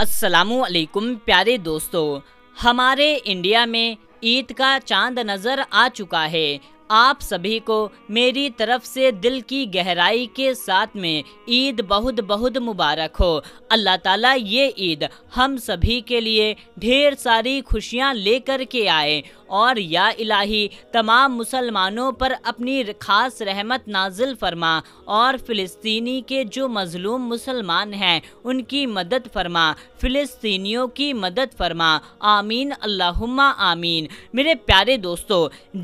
असलकुम प्यारे दोस्तों हमारे इंडिया में ईद का चांद नज़र आ चुका है आप सभी को मेरी तरफ से दिल की गहराई के साथ में ईद बहुत बहुत मुबारक हो अल्लाह ताला ये ईद हम सभी के लिए ढेर सारी खुशियाँ लेकर के आए और या इलाही तमाम मुसलमानों पर अपनी खास रहमत नाजिल फरमा और फ़िलिस्तीनी के जो मज़लूम मुसलमान हैं उनकी मदद फरमा फ़िलिस्तीनियों की मदद फरमा आमीन अल्लाहुम्मा आमीन मेरे प्यारे दोस्तों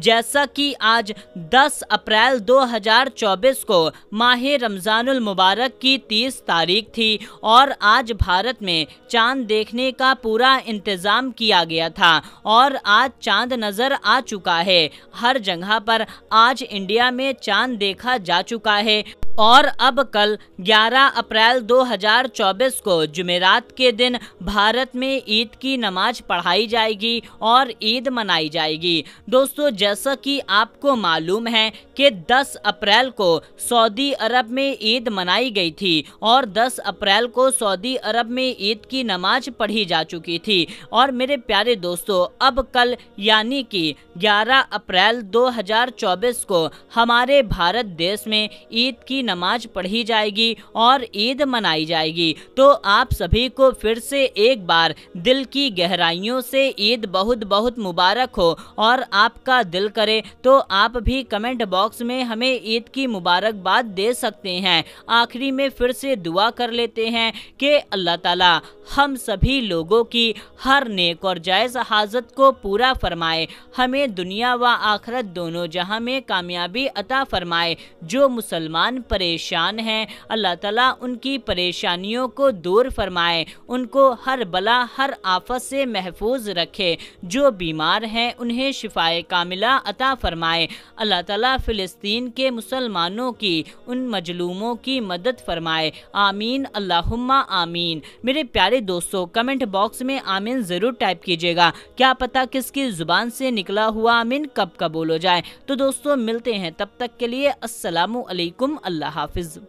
जैसा कि आज 10 अप्रैल 2024 को माह रमज़ानुल मुबारक की 30 तारीख थी और आज भारत में चांद देखने का पूरा इंतज़ाम किया गया था और आज चांद चांद नजर आ चुका है हर जगह पर आज इंडिया में चांद देखा जा चुका है और अब कल 11 अप्रैल 2024 को जुमेरात के दिन भारत में ईद की नमाज पढ़ाई जाएगी और ईद मनाई जाएगी दोस्तों जैसा कि आपको मालूम है कि 10 अप्रैल को सऊदी अरब में ईद मनाई गई थी और 10 अप्रैल को सऊदी अरब में ईद की नमाज पढ़ी जा चुकी थी और मेरे प्यारे दोस्तों अब कल यानी कि 11 अप्रैल 2024 को हमारे भारत देश में ईद की की नमाज पढ़ी जाएगी और ईद मनाई जाएगी तो आप सभी को फिर से एक बार दिल की गहराइयों से ईद बहुत बहुत मुबारक हो और आपका दिल करे तो आप भी कमेंट बॉक्स में हमें ईद की मुबारकबाद दे सकते हैं आखिरी में फिर से दुआ कर लेते हैं कि अल्लाह ताला हम सभी लोगों की हर नेक और जायज़ हाजत को पूरा फरमाए हमें दुनिया व आखरत दोनों जहां में कामयाबी अता फरमाए जो मुसलमान परेशान हैं अल्लाह ताला उनकी परेशानियों को दूर फरमाए उनको हर बला हर आफत से महफूज रखे जो बीमार हैं उन्हें शिफाए कामिला अता फरमाए अल्लाह ताला फ़िलिस्तीन के मुसलमानों की उन मजलूमों की मदद फरमाए आमीन अल्लाहुम्मा आमीन मेरे प्यारे दोस्तों कमेंट बॉक्स में आमीन ज़रूर टाइप कीजिएगा क्या पता किसकी ज़ुबान से निकला हुआ आमीन कब कबूल हो जाए तो दोस्तों मिलते हैं तब तक के लिए असलकुम अल्लाह আল্লাহ হাফিজ